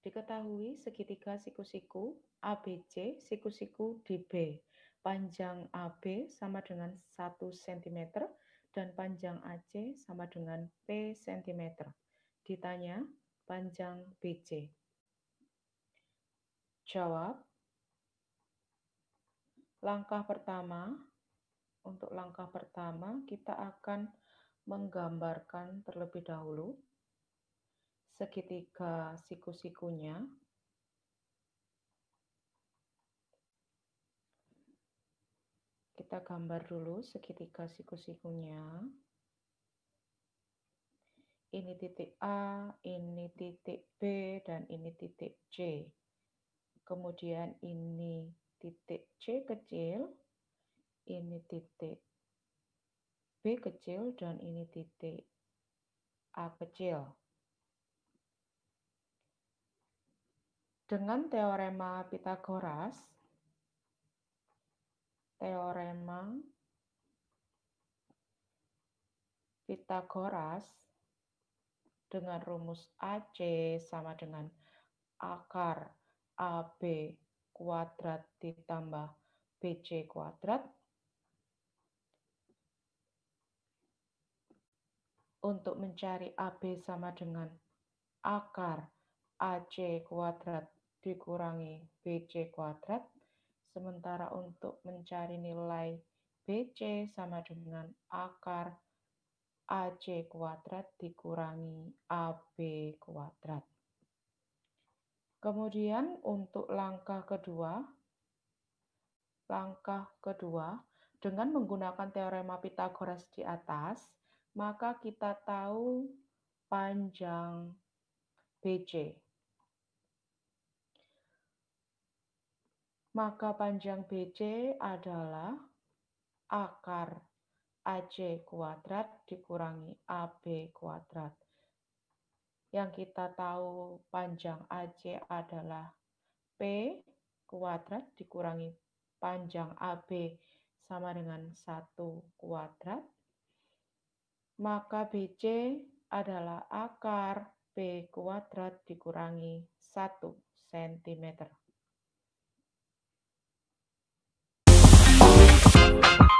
Diketahui segitiga siku-siku ABC, siku-siku DB. Panjang AB sama dengan 1 cm dan panjang AC sama dengan P cm. Ditanya panjang BC. Jawab. Langkah pertama, untuk langkah pertama kita akan menggambarkan terlebih dahulu segitiga siku-sikunya. Kita gambar dulu segitiga siku-sikunya. Ini titik A, ini titik B, dan ini titik C. Kemudian ini titik C kecil, ini titik B kecil, dan ini titik A kecil. Dengan teorema Pitagoras, teorema Pitagoras dengan rumus AC sama dengan akar AB kuadrat ditambah BC kuadrat. Untuk mencari AB sama dengan akar AC kuadrat dikurangi BC kuadrat, sementara untuk mencari nilai BC sama dengan akar AC kuadrat dikurangi AB kuadrat. Kemudian untuk langkah kedua, langkah kedua, dengan menggunakan teorema Pitagoras di atas, maka kita tahu panjang BC Maka panjang BC adalah akar AC kuadrat dikurangi AB kuadrat. Yang kita tahu panjang AC adalah P kuadrat dikurangi panjang AB sama dengan 1 kuadrat. Maka BC adalah akar p kuadrat dikurangi 1 cm. thank you